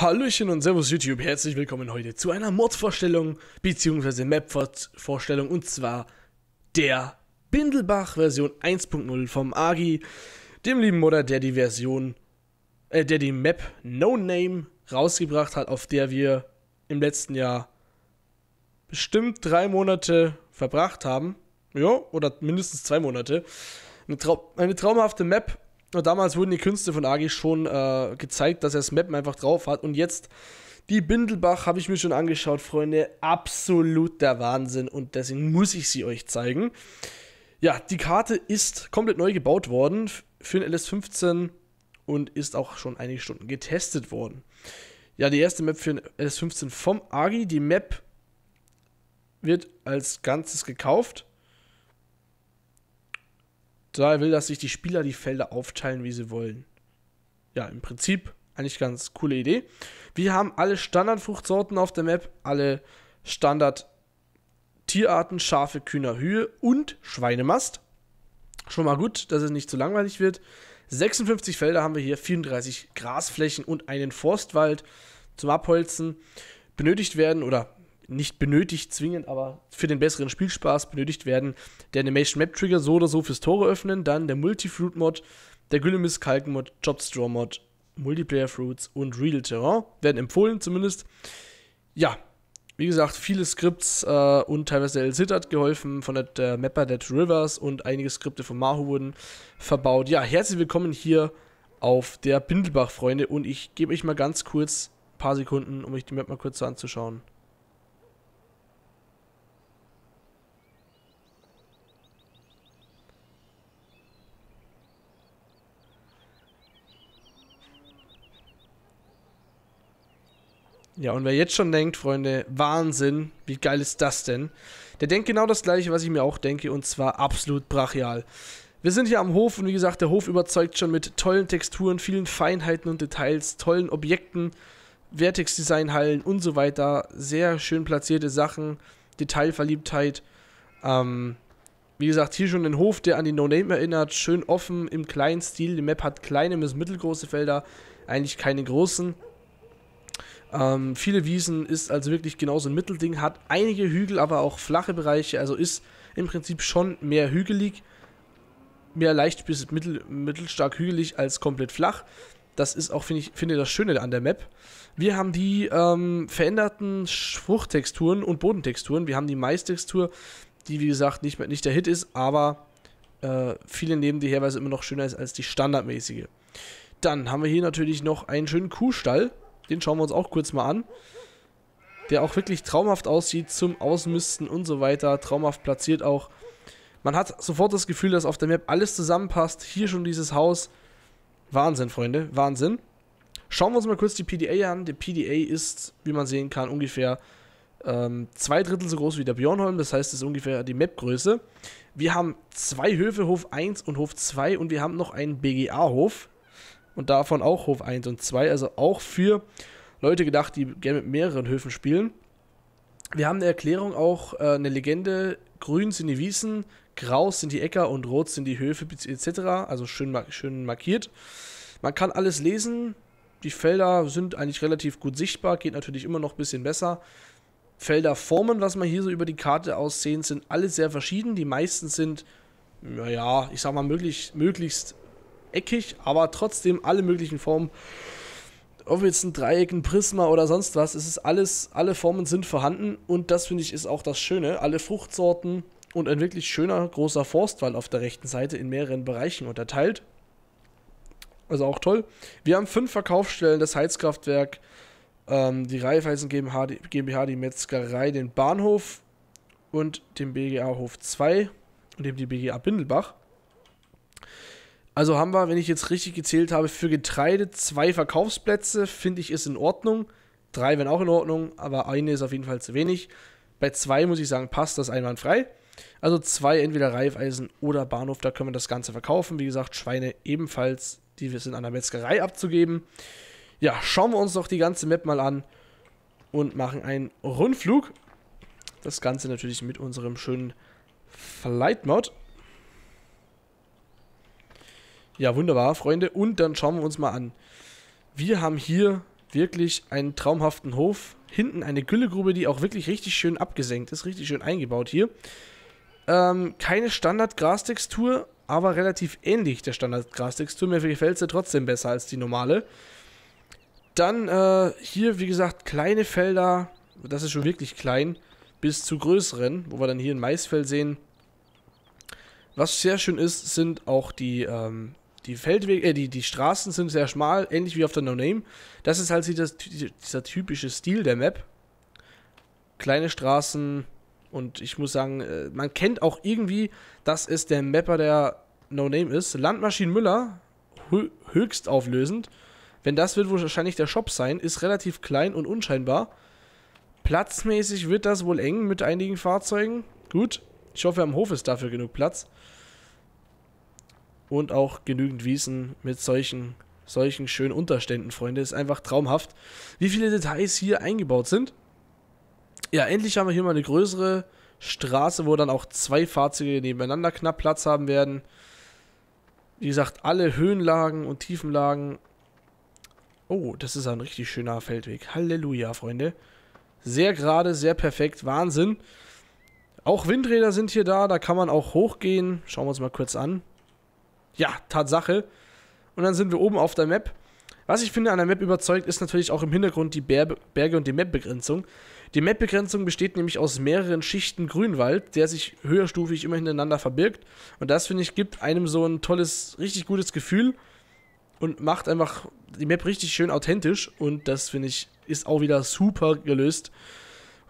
Hallöchen und Servus YouTube, herzlich willkommen heute zu einer Mod-Vorstellung bzw. Map-Vorstellung und zwar der Bindelbach-Version 1.0 vom Agi, dem lieben Modder, der die Version, äh, der die Map No Name rausgebracht hat, auf der wir im letzten Jahr bestimmt drei Monate verbracht haben, ja, oder mindestens zwei Monate. Eine, Trau eine traumhafte Map, und damals wurden die Künste von Agi schon äh, gezeigt, dass er das Mappen einfach drauf hat. Und jetzt die Bindelbach habe ich mir schon angeschaut, Freunde. Absolut der Wahnsinn und deswegen muss ich sie euch zeigen. Ja, die Karte ist komplett neu gebaut worden für den LS15 und ist auch schon einige Stunden getestet worden. Ja, die erste Map für den LS15 vom AGI. Die Map wird als Ganzes gekauft da will, dass sich die Spieler die Felder aufteilen, wie sie wollen. Ja, im Prinzip eigentlich ganz coole Idee. Wir haben alle Standardfruchtsorten auf der Map, alle Standard Tierarten, Schafe, Kühner, Höhe und Schweinemast. Schon mal gut, dass es nicht zu langweilig wird. 56 Felder haben wir hier, 34 Grasflächen und einen Forstwald zum Abholzen benötigt werden oder nicht benötigt zwingend, aber für den besseren Spielspaß benötigt werden. Der Animation Map Trigger so oder so fürs Tore öffnen, dann der Multifruit Mod, der Güllemis Kalken Mod, Jobstraw Mod, Multiplayer Fruits und Real Terrain werden empfohlen zumindest. Ja, wie gesagt, viele Skripts äh, und teilweise der LZ hat geholfen von der, der Mapper Dead Rivers und einige Skripte von Mahu wurden verbaut. Ja, herzlich willkommen hier auf der Bindelbach, Freunde, und ich gebe euch mal ganz kurz ein paar Sekunden, um euch die Map mal kurz so anzuschauen. Ja, und wer jetzt schon denkt, Freunde, Wahnsinn, wie geil ist das denn? Der denkt genau das gleiche, was ich mir auch denke, und zwar absolut brachial. Wir sind hier am Hof und wie gesagt, der Hof überzeugt schon mit tollen Texturen, vielen Feinheiten und Details, tollen Objekten, Vertex-Design-Hallen und so weiter. Sehr schön platzierte Sachen, Detailverliebtheit. Ähm, wie gesagt, hier schon den Hof, der an die No-Name erinnert, schön offen, im kleinen Stil. Die Map hat kleine bis mittelgroße Felder, eigentlich keine großen. Ähm, viele Wiesen ist also wirklich genauso ein Mittelding, hat einige Hügel, aber auch flache Bereiche, also ist im Prinzip schon mehr hügelig, mehr leicht bis mittel, mittelstark hügelig als komplett flach. Das ist auch, finde ich, finde das Schöne an der Map. Wir haben die ähm, veränderten Fruchttexturen und Bodentexturen. Wir haben die Maistextur, die wie gesagt nicht, nicht der Hit ist, aber äh, viele nehmen die herweise immer noch schöner ist als die standardmäßige. Dann haben wir hier natürlich noch einen schönen Kuhstall. Den schauen wir uns auch kurz mal an. Der auch wirklich traumhaft aussieht zum Ausmisten und so weiter. Traumhaft platziert auch. Man hat sofort das Gefühl, dass auf der Map alles zusammenpasst. Hier schon dieses Haus. Wahnsinn, Freunde. Wahnsinn. Schauen wir uns mal kurz die PDA an. Der PDA ist, wie man sehen kann, ungefähr ähm, zwei Drittel so groß wie der Björnholm. Das heißt, es ist ungefähr die Mapgröße. Wir haben zwei Höfe, Hof 1 und Hof 2. Und wir haben noch einen BGA-Hof und davon auch Hof 1 und 2, also auch für Leute gedacht, die gerne mit mehreren Höfen spielen. Wir haben eine Erklärung auch, äh, eine Legende, grün sind die Wiesen, grau sind die Äcker und rot sind die Höfe etc., also schön, schön markiert. Man kann alles lesen, die Felder sind eigentlich relativ gut sichtbar, geht natürlich immer noch ein bisschen besser. Felderformen, was man hier so über die Karte aussehen, sind alle sehr verschieden. Die meisten sind, naja, ich sag mal, möglichst, möglichst eckig, aber trotzdem alle möglichen Formen. Ob jetzt ein Dreieck, ein Prisma oder sonst was, es ist alles, alle Formen sind vorhanden und das finde ich ist auch das Schöne. Alle Fruchtsorten und ein wirklich schöner großer Forstwald auf der rechten Seite in mehreren Bereichen unterteilt. Also auch toll. Wir haben fünf Verkaufsstellen, das Heizkraftwerk, ähm, die Raiffeisen GmbH die, GmbH, die Metzgerei, den Bahnhof und den BGA Hof 2 und eben die BGA Bindelbach. Also haben wir, wenn ich jetzt richtig gezählt habe, für Getreide zwei Verkaufsplätze. Finde ich ist in Ordnung. Drei wären auch in Ordnung, aber eine ist auf jeden Fall zu wenig. Bei zwei muss ich sagen, passt das einwandfrei. Also zwei, entweder Reifeisen oder Bahnhof, da können wir das Ganze verkaufen. Wie gesagt, Schweine ebenfalls, die wir sind an der Metzgerei abzugeben. Ja, schauen wir uns doch die ganze Map mal an und machen einen Rundflug. Das Ganze natürlich mit unserem schönen Flight Mod. Ja, wunderbar, Freunde. Und dann schauen wir uns mal an. Wir haben hier wirklich einen traumhaften Hof. Hinten eine Güllegrube, die auch wirklich richtig schön abgesenkt ist, richtig schön eingebaut hier. Ähm, keine Standard-Grastextur, aber relativ ähnlich der Standard-Grastextur. Mir gefällt sie trotzdem besser als die normale. Dann äh, hier, wie gesagt, kleine Felder. Das ist schon wirklich klein. Bis zu größeren, wo wir dann hier ein Maisfeld sehen. Was sehr schön ist, sind auch die ähm, die Feldwege, äh, die, die Straßen sind sehr schmal, ähnlich wie auf der No Name. Das ist halt dieser, dieser typische Stil der Map. Kleine Straßen und ich muss sagen, äh, man kennt auch irgendwie, dass es der Mapper der No Name ist. Landmaschinen Müller, höchst auflösend. Wenn das wird wahrscheinlich der Shop sein, ist relativ klein und unscheinbar. Platzmäßig wird das wohl eng mit einigen Fahrzeugen. Gut, ich hoffe, am Hof ist dafür genug Platz und auch genügend Wiesen mit solchen, solchen schönen Unterständen, Freunde. Ist einfach traumhaft, wie viele Details hier eingebaut sind. Ja, endlich haben wir hier mal eine größere Straße, wo dann auch zwei Fahrzeuge nebeneinander knapp Platz haben werden. Wie gesagt, alle Höhenlagen und Tiefenlagen. Oh, das ist ein richtig schöner Feldweg. Halleluja, Freunde. Sehr gerade, sehr perfekt. Wahnsinn. Auch Windräder sind hier da. Da kann man auch hochgehen. Schauen wir uns mal kurz an ja, Tatsache. Und dann sind wir oben auf der Map. Was ich finde an der Map überzeugt, ist natürlich auch im Hintergrund die Ber Berge und die Map-Begrenzung. Die Map-Begrenzung besteht nämlich aus mehreren Schichten Grünwald, der sich höherstufig immer hintereinander verbirgt. Und das, finde ich, gibt einem so ein tolles, richtig gutes Gefühl und macht einfach die Map richtig schön authentisch. Und das, finde ich, ist auch wieder super gelöst.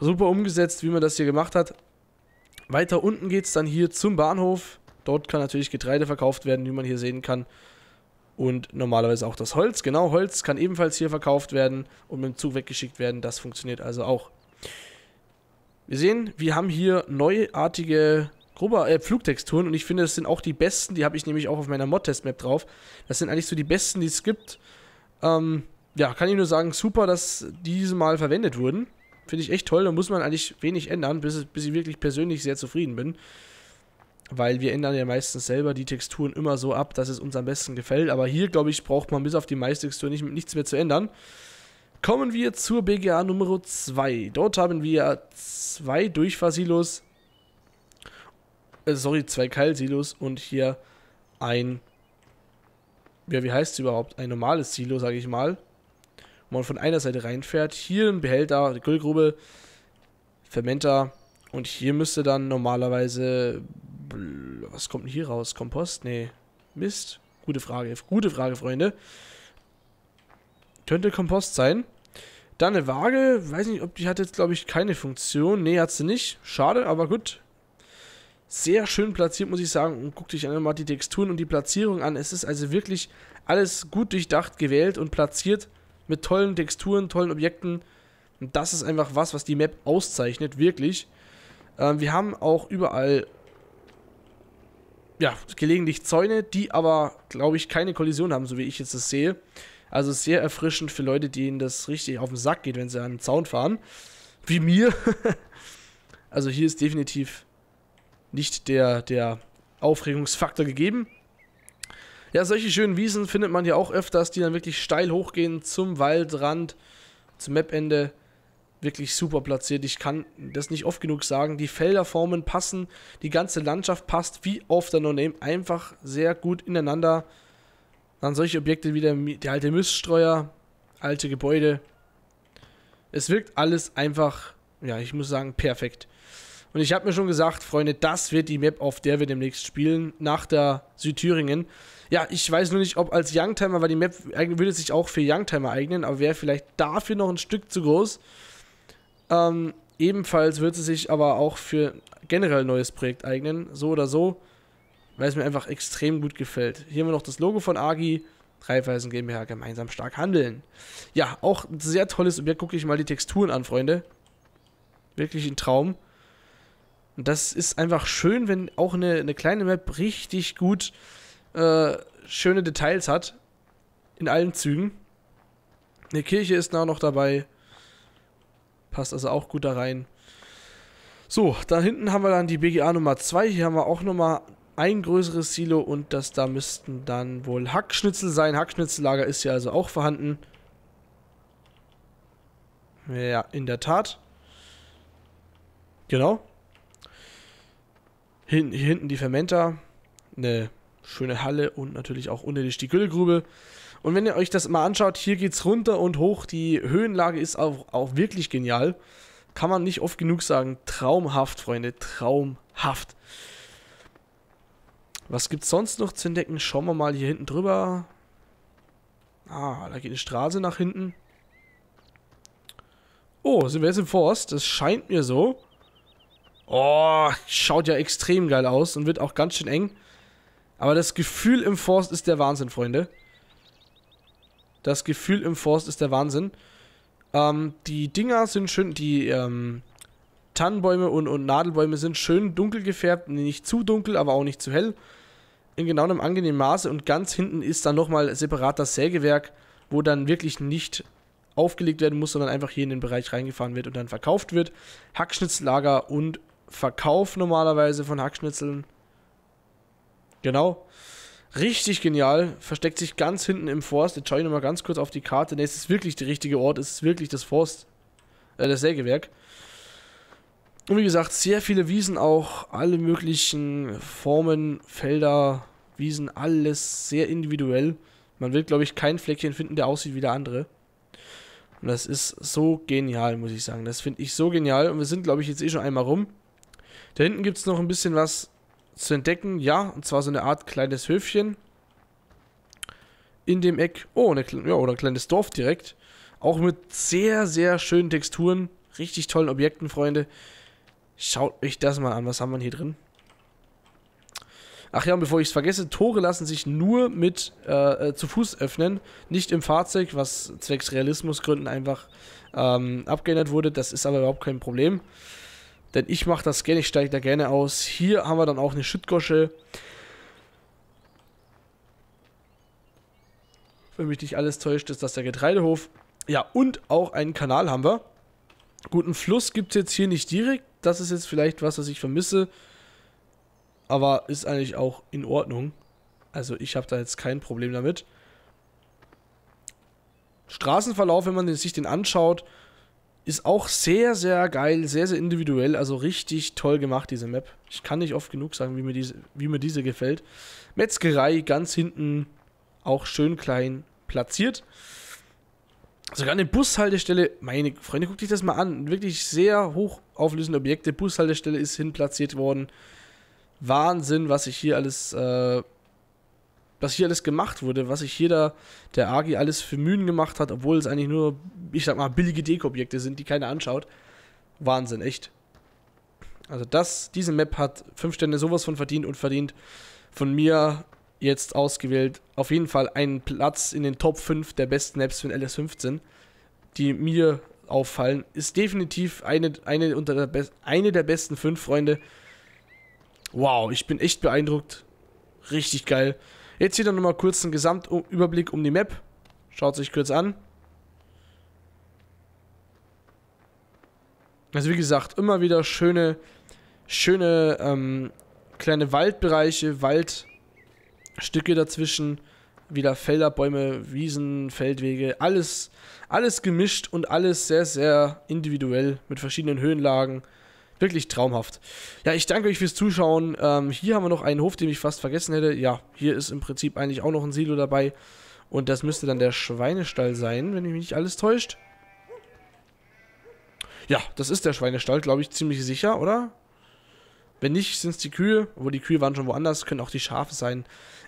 Super umgesetzt, wie man das hier gemacht hat. Weiter unten geht es dann hier zum Bahnhof. Dort kann natürlich Getreide verkauft werden, wie man hier sehen kann. Und normalerweise auch das Holz. Genau, Holz kann ebenfalls hier verkauft werden und mit dem Zug weggeschickt werden. Das funktioniert also auch. Wir sehen, wir haben hier neuartige Gruber, äh, Flugtexturen und ich finde, das sind auch die besten. Die habe ich nämlich auch auf meiner Mod-Test-Map drauf. Das sind eigentlich so die besten, die es gibt. Ähm, ja, kann ich nur sagen, super, dass diese mal verwendet wurden. Finde ich echt toll. Da muss man eigentlich wenig ändern, bis, bis ich wirklich persönlich sehr zufrieden bin weil wir ändern ja meistens selber die Texturen immer so ab, dass es uns am besten gefällt. Aber hier, glaube ich, braucht man bis auf die Maistextur nicht, nichts mehr zu ändern. Kommen wir zur BGA Nummer 2. Dort haben wir zwei Durchfahrsilos, äh, sorry, zwei Keilsilos und hier ein, ja, wie heißt es überhaupt? Ein normales Silo, sage ich mal. Wo man von einer Seite reinfährt. Hier ein Behälter, Kühlgrube, Fermenter. Und hier müsste dann normalerweise was kommt denn hier raus? Kompost? Nee. Mist? Gute Frage. Gute Frage, Freunde. Könnte Kompost sein. Dann eine Waage. Weiß nicht, ob die hat jetzt, glaube ich, keine Funktion. Nee, hat sie nicht. Schade, aber gut. Sehr schön platziert, muss ich sagen. Und guck dich einfach mal die Texturen und die Platzierung an. Es ist also wirklich alles gut durchdacht, gewählt und platziert. Mit tollen Texturen, tollen Objekten. Und das ist einfach was, was die Map auszeichnet, wirklich. Ähm, wir haben auch überall ja, gelegentlich Zäune, die aber, glaube ich, keine Kollision haben, so wie ich jetzt das sehe. Also sehr erfrischend für Leute, denen das richtig auf den Sack geht, wenn sie an den Zaun fahren. Wie mir. also hier ist definitiv nicht der, der Aufregungsfaktor gegeben. Ja, solche schönen Wiesen findet man ja auch öfters, die dann wirklich steil hochgehen zum Waldrand, zum Mapende. ende wirklich super platziert. Ich kann das nicht oft genug sagen. Die Felderformen passen, die ganze Landschaft passt wie auf der No-Name einfach sehr gut ineinander. Dann solche Objekte wie der, der alte Miststreuer, alte Gebäude. Es wirkt alles einfach, ja, ich muss sagen, perfekt. Und ich habe mir schon gesagt, Freunde, das wird die Map, auf der wir demnächst spielen, nach der Südthüringen. Ja, ich weiß nur nicht, ob als Youngtimer, weil die Map würde sich auch für Youngtimer eignen, aber wäre vielleicht dafür noch ein Stück zu groß. Ähm, ebenfalls wird sie sich aber auch für generell ein neues Projekt eignen, so oder so, weil es mir einfach extrem gut gefällt. Hier haben wir noch das Logo von Agi. Raiffeisen GmbH gemeinsam stark handeln. Ja, auch ein sehr tolles Objekt. Gucke ich mal die Texturen an, Freunde. Wirklich ein Traum. Und das ist einfach schön, wenn auch eine, eine kleine Map richtig gut äh, schöne Details hat. In allen Zügen. Eine Kirche ist da noch dabei. Passt also auch gut da rein. So, da hinten haben wir dann die BGA Nummer 2. Hier haben wir auch nochmal ein größeres Silo und das da müssten dann wohl Hackschnitzel sein. Hackschnitzellager ist hier also auch vorhanden. Ja, in der Tat. Genau. Hin, hier hinten die Fermenter. Eine schöne Halle und natürlich auch unter die Güllegrube. Und wenn ihr euch das mal anschaut, hier geht es runter und hoch. Die Höhenlage ist auch, auch wirklich genial. Kann man nicht oft genug sagen. Traumhaft, Freunde. Traumhaft. Was gibt es sonst noch zu entdecken? Schauen wir mal hier hinten drüber. Ah, da geht eine Straße nach hinten. Oh, sind wir jetzt im Forst? Das scheint mir so. Oh, schaut ja extrem geil aus und wird auch ganz schön eng. Aber das Gefühl im Forst ist der Wahnsinn, Freunde. Das Gefühl im Forst ist der Wahnsinn. Ähm, die Dinger sind schön, die ähm, Tannenbäume und, und Nadelbäume sind schön dunkel gefärbt. Nicht zu dunkel, aber auch nicht zu hell. In genau einem angenehmen Maße. Und ganz hinten ist dann nochmal separat das Sägewerk, wo dann wirklich nicht aufgelegt werden muss, sondern einfach hier in den Bereich reingefahren wird und dann verkauft wird. Hackschnitzellager und Verkauf normalerweise von Hackschnitzeln. Genau. Richtig genial. Versteckt sich ganz hinten im Forst. Jetzt schaue ich nochmal ganz kurz auf die Karte. Ne, es ist wirklich der richtige Ort. Es ist wirklich das Forst. Äh, das Sägewerk. Und wie gesagt, sehr viele Wiesen auch. Alle möglichen Formen, Felder, Wiesen. Alles sehr individuell. Man wird, glaube ich, kein Fleckchen finden, der aussieht wie der andere. Und das ist so genial, muss ich sagen. Das finde ich so genial. Und wir sind, glaube ich, jetzt eh schon einmal rum. Da hinten gibt es noch ein bisschen was zu entdecken. Ja, und zwar so eine Art kleines Höfchen. In dem Eck, oh, eine, ja, oder ein kleines Dorf direkt. Auch mit sehr, sehr schönen Texturen. Richtig tollen Objekten, Freunde. Schaut euch das mal an. Was haben wir hier drin? Ach ja, und bevor ich es vergesse, Tore lassen sich nur mit äh, äh, zu Fuß öffnen, nicht im Fahrzeug, was zwecks Realismusgründen einfach ähm, abgeändert wurde. Das ist aber überhaupt kein Problem. Denn ich mache das gerne, ich steige da gerne aus. Hier haben wir dann auch eine Schüttgosche. Wenn mich nicht alles täuscht, ist das der Getreidehof. Ja, und auch einen Kanal haben wir. Guten Fluss gibt es jetzt hier nicht direkt. Das ist jetzt vielleicht was, was ich vermisse. Aber ist eigentlich auch in Ordnung. Also ich habe da jetzt kein Problem damit. Straßenverlauf, wenn man sich den anschaut, ist auch sehr, sehr geil, sehr, sehr individuell, also richtig toll gemacht, diese Map. Ich kann nicht oft genug sagen, wie mir diese, wie mir diese gefällt. Metzgerei ganz hinten, auch schön klein platziert. Sogar eine Bushaltestelle, meine Freunde, guckt euch das mal an. Wirklich sehr hochauflösende Objekte. Bushaltestelle ist hin platziert worden. Wahnsinn, was ich hier alles äh, was hier alles gemacht wurde, was sich jeder der AG alles für Mühen gemacht hat, obwohl es eigentlich nur, ich sag mal, billige Deko-Objekte sind, die keiner anschaut. Wahnsinn, echt. Also das, diese Map hat fünf Stände sowas von verdient und verdient von mir jetzt ausgewählt. Auf jeden Fall einen Platz in den Top 5 der besten Maps von LS15, die mir auffallen. Ist definitiv eine, eine, unter der, Be eine der besten fünf Freunde. Wow, ich bin echt beeindruckt. Richtig geil. Jetzt hier dann nochmal kurz einen Gesamtüberblick um die Map. Schaut sich kurz an. Also wie gesagt, immer wieder schöne, schöne ähm, kleine Waldbereiche, Waldstücke dazwischen. Wieder Felder, Bäume, Wiesen, Feldwege, alles, alles gemischt und alles sehr, sehr individuell mit verschiedenen Höhenlagen. Wirklich traumhaft. Ja, ich danke euch fürs Zuschauen. Ähm, hier haben wir noch einen Hof, den ich fast vergessen hätte. Ja, hier ist im Prinzip eigentlich auch noch ein Silo dabei. Und das müsste dann der Schweinestall sein, wenn mich nicht alles täuscht. Ja, das ist der Schweinestall, glaube ich, ziemlich sicher, oder? Wenn nicht, sind es die Kühe. Obwohl, die Kühe waren schon woanders. Können auch die Schafe sein.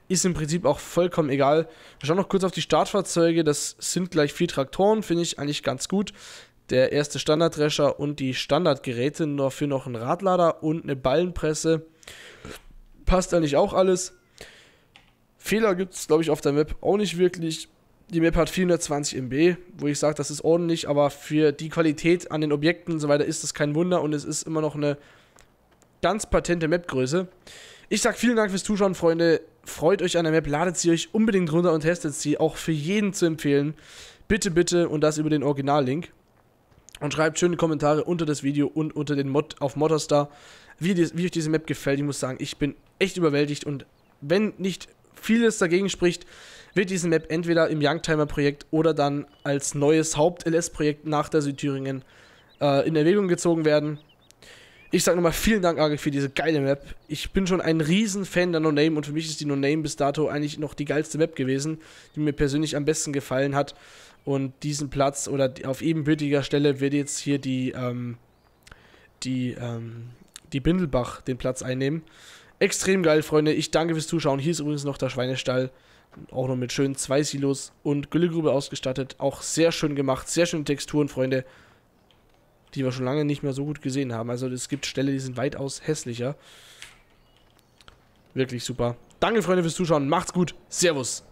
Ist im Prinzip auch vollkommen egal. Wir schauen noch kurz auf die Startfahrzeuge. Das sind gleich vier Traktoren. Finde ich eigentlich ganz gut der erste Standarddrescher und die Standardgeräte, dafür noch ein Radlader und eine Ballenpresse. Passt eigentlich auch alles. Fehler gibt es, glaube ich, auf der Map auch nicht wirklich. Die Map hat 420 MB, wo ich sage, das ist ordentlich, aber für die Qualität an den Objekten und so weiter ist das kein Wunder und es ist immer noch eine ganz patente Mapgröße. Ich sage vielen Dank fürs Zuschauen, Freunde. Freut euch an der Map, ladet sie euch unbedingt runter und testet sie. Auch für jeden zu empfehlen. Bitte, bitte und das über den Originallink. Und schreibt schöne Kommentare unter das Video und unter den Mod auf Modderstar, wie, die, wie euch diese Map gefällt. Ich muss sagen, ich bin echt überwältigt und wenn nicht vieles dagegen spricht, wird diese Map entweder im Youngtimer-Projekt oder dann als neues Haupt-LS-Projekt nach der Südthüringen äh, in Erwägung gezogen werden. Ich sage nochmal vielen Dank, Arge, für diese geile Map. Ich bin schon ein Riesenfan der No-Name und für mich ist die No-Name bis dato eigentlich noch die geilste Map gewesen, die mir persönlich am besten gefallen hat. Und diesen Platz oder auf ebenbürtiger Stelle wird jetzt hier die, ähm, die, ähm, die Bindelbach den Platz einnehmen. Extrem geil, Freunde. Ich danke fürs Zuschauen. Hier ist übrigens noch der Schweinestall. Auch noch mit schönen zwei Silos und Güllegrube ausgestattet. Auch sehr schön gemacht. Sehr schöne Texturen, Freunde die wir schon lange nicht mehr so gut gesehen haben. Also es gibt Ställe, die sind weitaus hässlicher. Wirklich super. Danke, Freunde, fürs Zuschauen. Macht's gut. Servus.